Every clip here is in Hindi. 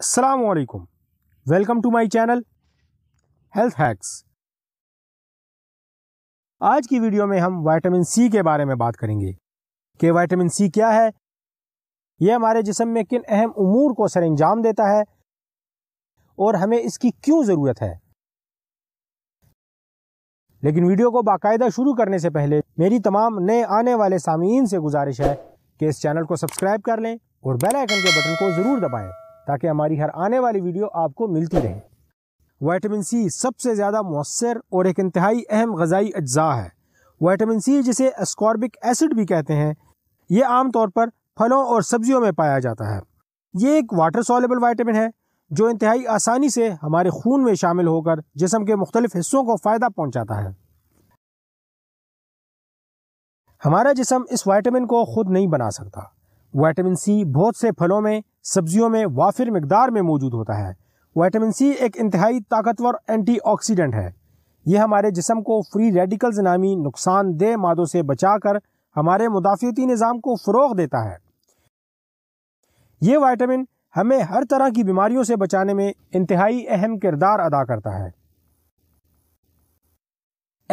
असलकुम welcome to my channel health hacks आज की वीडियो में हम वाइटामिन सी के बारे में बात करेंगे कि वाइटामिन सी क्या है यह हमारे जिसम में किन अहम उमूर को सर अंजाम देता है और हमें इसकी क्यों ज़रूरत है लेकिन वीडियो को बाकायदा शुरू करने से पहले मेरी तमाम नए आने वाले सामीन से गुजारिश है कि इस चैनल को सब्सक्राइब कर लें और बेल आइकन के बटन को ज़रूर दबाएं ताकि हमारी हर आने वाली वीडियो आपको मिलती रहे वाइटामिन सी सबसे ज़्यादा मौसर और एक इंतहाई अहम गज़ाई अज्जा है वाइटामिन सी जिसे एस्कॉर्बिक एसिड भी कहते हैं ये आमतौर पर फलों और सब्जियों में पाया जाता है ये एक वाटर सॉलेबल वाइटामिन है जो इंतहाई आसानी से हमारे खून में शामिल होकर जिसम के मुख्तलिफ हिस्सों को फ़ायदा पहुँचाता है हमारा जिसम इस वाइटामिन को ख़ुद नहीं बना सकता वाइटामिन सी बहुत से फलों में सब्जियों में वाफिर मकदार में मौजूद होता है वाइटामिन सी एक इंतहाई ताकतवर एंटीऑक्सीडेंट है यह हमारे जिसम को फ्री रेडिकल्स नामी नुकसानदेह मादों से बचाकर हमारे मुदाफ़ती निज़ाम को फ़रोग देता है ये वाइटामिन हमें हर तरह की बीमारियों से बचाने में इंतहाई अहम किरदार अदा करता है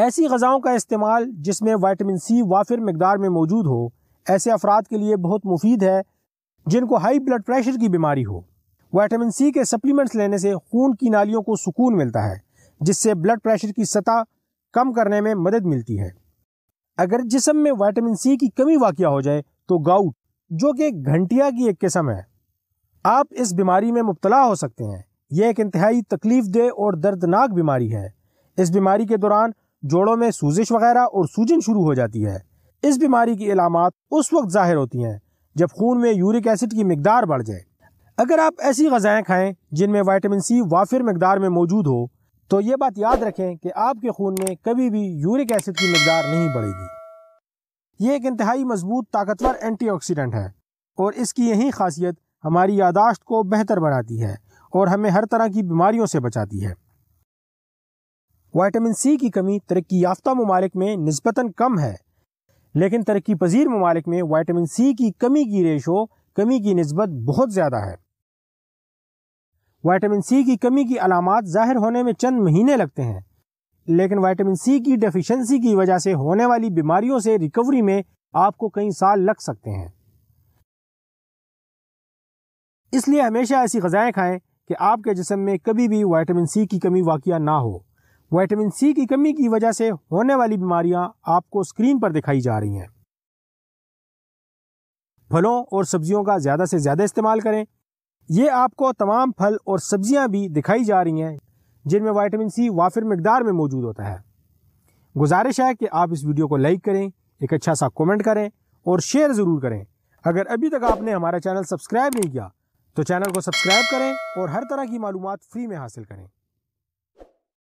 ऐसी गज़ाओं का इस्तेमाल जिसमें वाइटामिन सी वाफिर मकदार में मौजूद हो ऐसे अफराद के लिए बहुत मुफीद है जिनको हाई ब्लड प्रेशर की बीमारी हो वाइटामिन सी के सप्लीमेंट्स लेने से खून की नालियों को सुकून मिलता है जिससे ब्लड प्रेशर की सतह कम करने में मदद मिलती है अगर जिसम में वाइटामिन सी की कमी वाक़ हो जाए तो गाउट जो कि घंटिया की एक किस्म है आप इस बीमारी में मुबतला हो सकते हैं यह एक इंतहाई तकलीफ दे और दर्दनाक बीमारी है इस बीमारी के दौरान जोड़ों में सूजिश वगैरह और सूजन शुरू हो जाती है इस बीमारी की अलामत उस वक्त ज़ाहिर होती हैं जब खून में यूरिक एसिड की मकदार बढ़ जाए अगर आप ऐसी गज़ाएं खाएं जिनमें वाइटामिन सी वाफिर मकदार में मौजूद हो तो ये बात याद रखें कि आपके खून में कभी भी यूरिक एसिड की मकदार नहीं बढ़ेगी ये एक इंतहाई मजबूत ताकतवर एंटीऑक्सीडेंट है और इसकी यही खासियत हमारी यादाश्त को बेहतर बनाती है और हमें हर तरह की बीमारियों से बचाती है वाइटामिन सी की कमी तरक्की याफ्ता ममालिक में नस्बता कम है लेकिन तरक्की पजीर ममालिक में वाइटामिन सी की कमी की रेशो कमी की नस्बत बहुत ज़्यादा है वाइटामिन सी की कमी की अलामत ज़ाहिर होने में चंद महीने लगते हैं लेकिन वाइटामिन सी की डेफिशिएंसी की वजह से होने वाली बीमारियों से रिकवरी में आपको कई साल लग सकते हैं इसलिए हमेशा ऐसी गजाएं खाएं कि आपके जिसम में कभी भी वाइटामिन सी की कमी वाक़ ना हो वाइटामिन सी की कमी की वजह से होने वाली बीमारियां आपको स्क्रीन पर दिखाई जा रही हैं फलों और सब्जियों का ज़्यादा से ज़्यादा इस्तेमाल करें ये आपको तमाम फल और सब्जियां भी दिखाई जा रही हैं जिनमें वाइटामिन सी वाफिर मकदार में मौजूद होता है गुजारिश है कि आप इस वीडियो को लाइक करें एक अच्छा सा कमेंट करें और शेयर ज़रूर करें अगर अभी तक आपने हमारा चैनल सब्सक्राइब नहीं किया तो चैनल को सब्सक्राइब करें और हर तरह की मालूम फ्री में हासिल करें